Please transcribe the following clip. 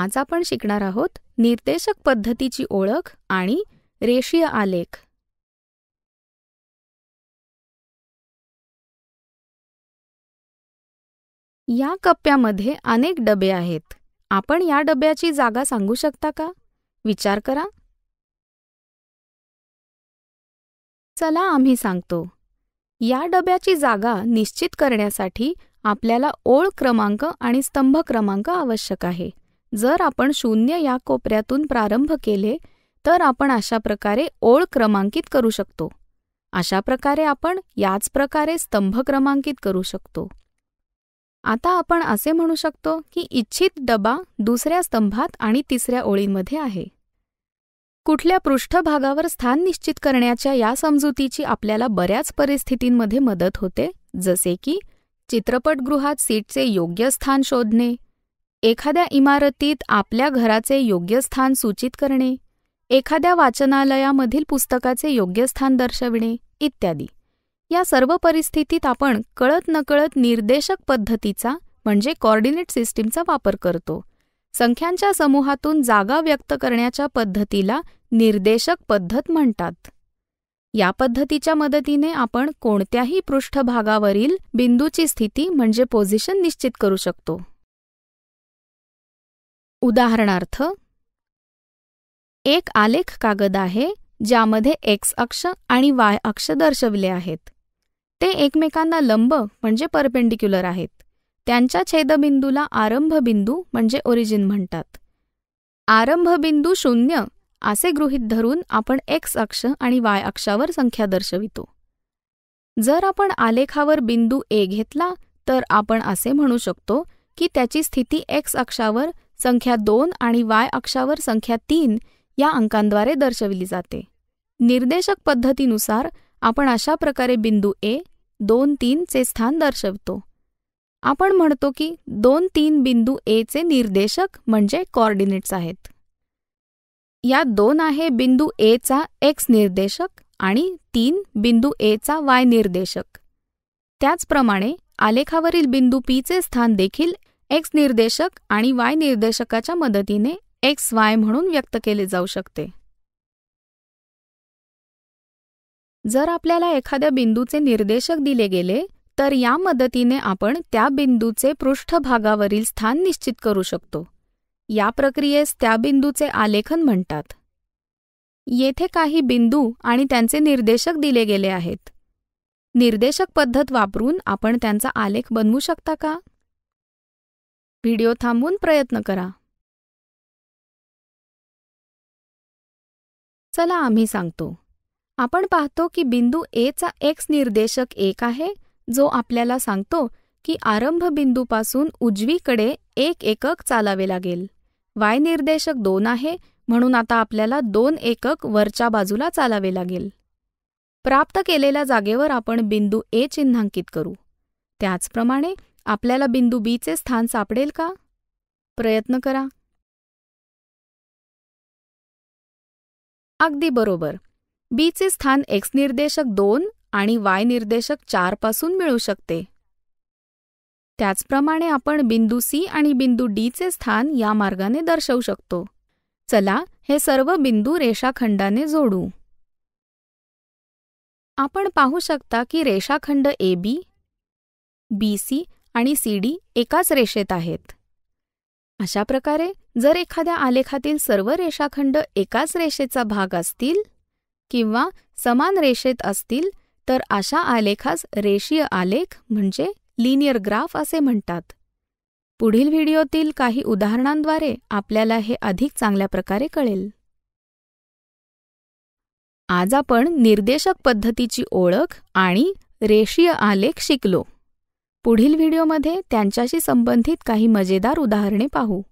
आज आपण शिकणार आहोत निर्देशक पद्धतीची ओळख आणि रेषीय आलेख या कप्प्यामध्ये अनेक डबे आहेत आपण या डब्याची जागा सांगू शकता का विचार करा चला आम्ही सांगतो या डब्याची जागा निश्चित करण्यासाठी आपल्याला ओळ क्रमांक आणि स्तंभ क्रमांक आवश्यक आहे जर आपण शून्य या कोपऱ्यातून प्रारंभ केले तर आपण अशा प्रकारे ओळ क्रमांकित करू शकतो अशा प्रकारे आपण याच प्रकारे स्तंभ क्रमांकित करू शकतो आता आपण असे म्हणू शकतो की इच्छित डबा दुसऱ्या स्तंभात आणि तिसऱ्या ओळींमध्ये आहे कुठल्या पृष्ठभागावर स्थान निश्चित करण्याच्या या समजुतीची आपल्याला बऱ्याच परिस्थितींमध्ये मदत होते जसे की चित्रपटगृहात सीटचे योग्य स्थान शोधणे एखाद्या इमारतीत आपल्या घराचे योग्य स्थान सूचित करणे एखाद्या वाचनालयामधील पुस्तकाचे योग्य स्थान दर्शविणे इत्यादी या सर्व परिस्थितीत आपण कळत नकळत निर्देशक पद्धतीचा म्हणजे कॉर्डिनेट सिस्टीमचा वापर करतो संख्यांच्या समूहातून जागा व्यक्त करण्याच्या पद्धतीला निर्देशक पद्धत म्हणतात या पद्धतीच्या मदतीने आपण कोणत्याही पृष्ठभागावरील बिंदूची स्थिती म्हणजे पोझिशन निश्चित करू शकतो उदाहरणार्थ एक आलेख कागद आहे ज्यामध्ये एक्स अक्ष आणि वाय अक्ष दर्शविले आहेत ते एकमेकांना लंब म्हणजे परपेंडिक्युलर आहेत त्यांच्या छेदबिंदूला आरंभबिंदू म्हणजे ओरिजिन म्हणतात आरंभबिंदू शून्य असे गृहीत धरून आपण एक्स अक्ष आणि वाय अक्षावर संख्या दर्शवितो जर आपण आलेखावर बिंदू ए घेतला तर आपण असे म्हणू शकतो की त्याची स्थिती एक्स अक्षावर संख्या दोन आणि वाय अक्षावर संख्या तीन या अंकांद्वारे दर्शविली जाते निर्देशक पद्धतीनुसार आपण अशा प्रकारे बिंदू ए दोन तीनचे स्थान दर्शवतो आपण म्हणतो की दोन तीन बिंदू चे निर्देशक म्हणजे कॉर्डिनेट्स आहेत यात दोन आहे बिंदू चा एक्स निर्देशक आणि तीन बिंदू चा वाय निर्देशक त्याचप्रमाणे आलेखावरील बिंदू पीचे स्थान देखील एक्स निर्देशक आणि वाय निर्देशकाच्या मदतीने एक्स वाय म्हणून व्यक्त केले जाऊ शकते जर आपल्याला एखाद्या बिंदूचे निर्देशक दिले गेले तर या मदतीने आपण त्या बिंदूचे पृष्ठभागावरील स्थान निश्चित करू शकतो या प्रक्रियेस त्या बिंदूचे आलेखन म्हणतात येथे काही बिंदू आणि त्यांचे निर्देशक दिले गेले आहेत निर्देशक पद्धत वापरून आपण त्यांचा आलेख बनवू शकता का व्हिडिओ थांबून प्रयत्न करा चला आम्ही सांगतो आपण पाहतो की बिंदू ए चा एक्स निर्देशक एक आहे जो आपल्याला सांगतो की आरंभ बिंदूपासून उजवीकडे एक एकक चालावे लागेल वाय निर्देशक दोन आहे म्हणून आता आपल्याला दोन एकक वरच्या बाजूला चालावे लागेल प्राप्त केलेल्या जागेवर आपण बिंदू ए चिन्हांकित करू त्याचप्रमाणे आपल्याला बिंदू चे स्थान सापडेल का प्रयत्न करा अगदी बरोबर बीचे स्थान एक्स निर्देशक दोन आणि वाय निर्देशक चार पासून मिळू शकते त्याचप्रमाणे आपण बिंदू सी आणि बिंदू डीचे स्थान या मार्गाने दर्शवू शकतो चला हे सर्व बिंदू रेषाखंडाने जोडू आपण पाहू शकता की रेषाखंड ए बी बी सी आणि डी एकाच रेषेत आहेत अशा प्रकारे जर एखाद्या आलेखातील सर्व रेषाखंड एकाच रेषेचा भाग असतील किंवा समान रेषेत असतील तर अशा आलेखास रेषीय आलेख म्हणजे लिनियर ग्राफ असे म्हणतात पुढील व्हिडिओतील काही उदाहरणांद्वारे आपल्याला हे अधिक चांगल्या प्रकारे कळेल आज आपण निर्देशक पद्धतीची ओळख आणि रेषीय आलेख शिकलो पुढील व्हिडिओमध्ये त्यांच्याशी संबंधित काही मजेदार उदाहरणे पाहू